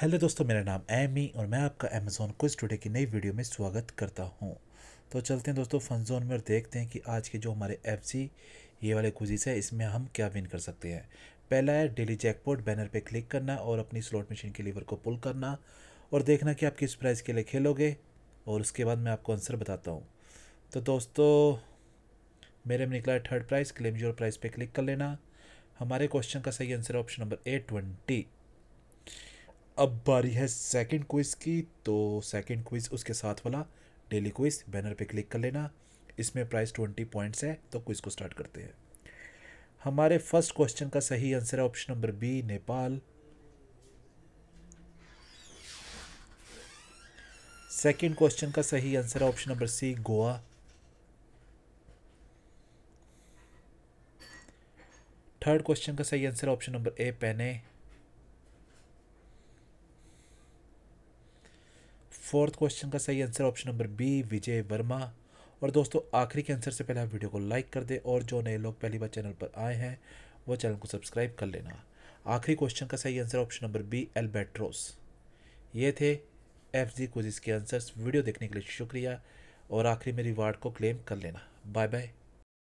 hello दोस्तों मेरा नाम एमी और मैं आपका अमेज़ोन को स्टूडे की नई वीडियो में स्वागत करता हूं तो चलते हैं दोस्तों फन जोन में और देखते हैं कि आज के जो हमारे एफ ये वाले कुजीज है इसमें हम क्या विन कर सकते हैं पहला है डेली जैकपॉट बैनर पे क्लिक करना और अपनी स्लॉट मशीन के लीवर को पुल करना और देखना कि आप किस प्राइज़ के लिए खेलोगे और उसके बाद मैं आपको आंसर बताता हूँ तो दोस्तों मेरे में निकला है third prize claim your prize पर क्लिक कर लेना हमारे क्वेश्चन का सही आंसर है ऑप्शन नंबर ए ट्वेंटी अब बारी है सेकंड क्विज़ की तो सेकंड क्विज़ उसके साथ वाला डेली क्विज़ बैनर पे क्लिक कर लेना इसमें प्राइस ट्वेंटी पॉइंट्स है तो क्विज़ को स्टार्ट करते हैं हमारे फर्स्ट क्वेश्चन का सही आंसर है option number B Nepal second question का सही आंसर है option number C Goa third question का सही आंसर ऑप्शन नंबर ए पेने फोर्थ क्वेश्चन का सही answer option number B Vijay Varma और दोस्तों आखिरी के आंसर से पहले आप वीडियो को लाइक कर दें और जो नए लोग पहली बार चैनल पर आए हैं वो चैनल को सब्सक्राइब कर लेना आखिरी क्वेश्चन का सही answer option number B albatross ये थे एफ जी कोजिस के आंसर्स वीडियो देखने के लिए शुक्रिया और आखिरी में रिवार्ड को क्लेम कर लेना बाय बाय